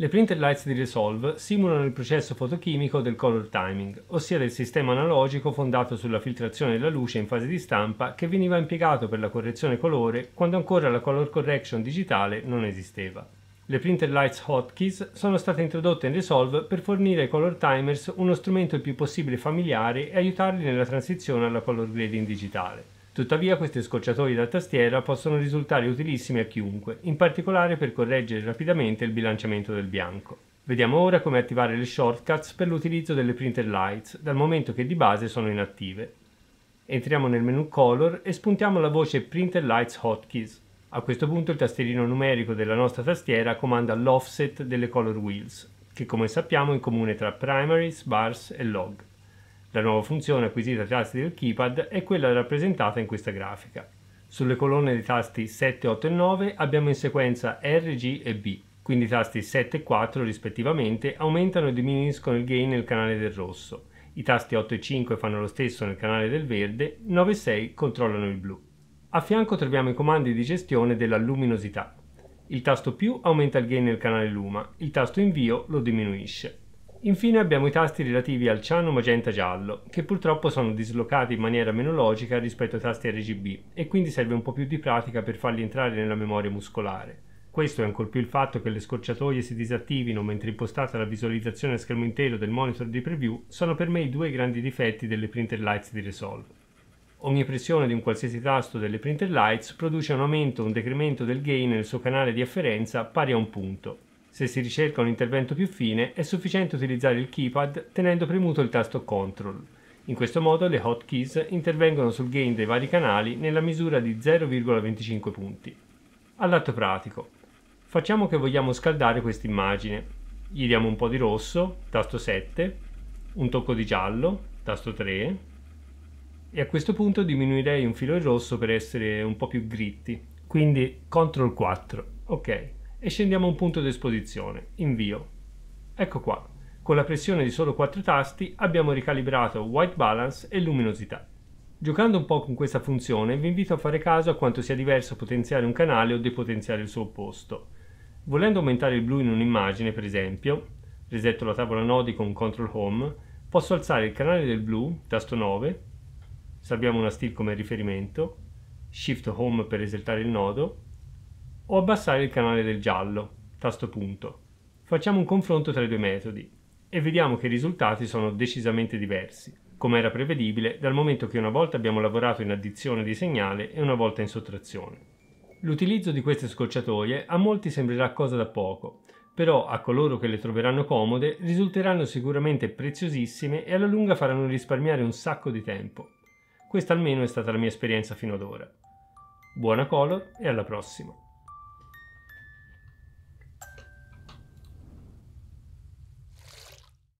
Le printed lights di Resolve simulano il processo fotochimico del color timing, ossia del sistema analogico fondato sulla filtrazione della luce in fase di stampa che veniva impiegato per la correzione colore quando ancora la color correction digitale non esisteva. Le printed lights hotkeys sono state introdotte in Resolve per fornire ai color timers uno strumento il più possibile familiare e aiutarli nella transizione alla color grading digitale. Tuttavia queste scorciatoie da tastiera possono risultare utilissime a chiunque, in particolare per correggere rapidamente il bilanciamento del bianco. Vediamo ora come attivare le shortcuts per l'utilizzo delle printer lights, dal momento che di base sono inattive. Entriamo nel menu Color e spuntiamo la voce Printer Lights Hotkeys. A questo punto il tastierino numerico della nostra tastiera comanda l'offset delle color wheels, che come sappiamo è in comune tra primaries, bars e log. La nuova funzione acquisita ai tasti del keypad è quella rappresentata in questa grafica. Sulle colonne dei tasti 7, 8 e 9 abbiamo in sequenza R, G e B, quindi i tasti 7 e 4 rispettivamente aumentano e diminuiscono il gain nel canale del rosso, i tasti 8 e 5 fanno lo stesso nel canale del verde, 9 e 6 controllano il blu. A fianco troviamo i comandi di gestione della luminosità. Il tasto più aumenta il gain nel canale luma, il tasto invio lo diminuisce. Infine abbiamo i tasti relativi al ciano, magenta, giallo, che purtroppo sono dislocati in maniera meno logica rispetto ai tasti RGB e quindi serve un po' più di pratica per farli entrare nella memoria muscolare. Questo è ancor più il fatto che le scorciatoie si disattivino mentre impostata la visualizzazione a schermo intero del monitor di preview sono per me i due grandi difetti delle printer lights di Resolve. Ogni pressione di un qualsiasi tasto delle printer lights produce un aumento o un decremento del gain nel suo canale di afferenza pari a un punto, se si ricerca un intervento più fine è sufficiente utilizzare il keypad tenendo premuto il tasto CTRL. In questo modo le hotkeys intervengono sul gain dei vari canali nella misura di 0,25 punti. All'atto pratico. Facciamo che vogliamo scaldare questa immagine. Gli diamo un po' di rosso, tasto 7, un tocco di giallo, tasto 3, e a questo punto diminuirei un filo di rosso per essere un po' più gritti. Quindi CTRL 4. Ok, e scendiamo a un punto di esposizione, invio. Ecco qua, con la pressione di solo 4 tasti abbiamo ricalibrato white balance e luminosità. Giocando un po' con questa funzione vi invito a fare caso a quanto sia diverso potenziare un canale o depotenziare il suo opposto. Volendo aumentare il blu in un'immagine, per esempio, resetto la tavola nodi con CTRL HOME, posso alzare il canale del blu, tasto 9, salviamo una steel come riferimento, SHIFT HOME per esaltare il nodo, o abbassare il canale del giallo, tasto punto. Facciamo un confronto tra i due metodi e vediamo che i risultati sono decisamente diversi, come era prevedibile dal momento che una volta abbiamo lavorato in addizione di segnale e una volta in sottrazione. L'utilizzo di queste scorciatoie a molti sembrerà cosa da poco, però a coloro che le troveranno comode risulteranno sicuramente preziosissime e alla lunga faranno risparmiare un sacco di tempo. Questa almeno è stata la mia esperienza fino ad ora. Buona color e alla prossima!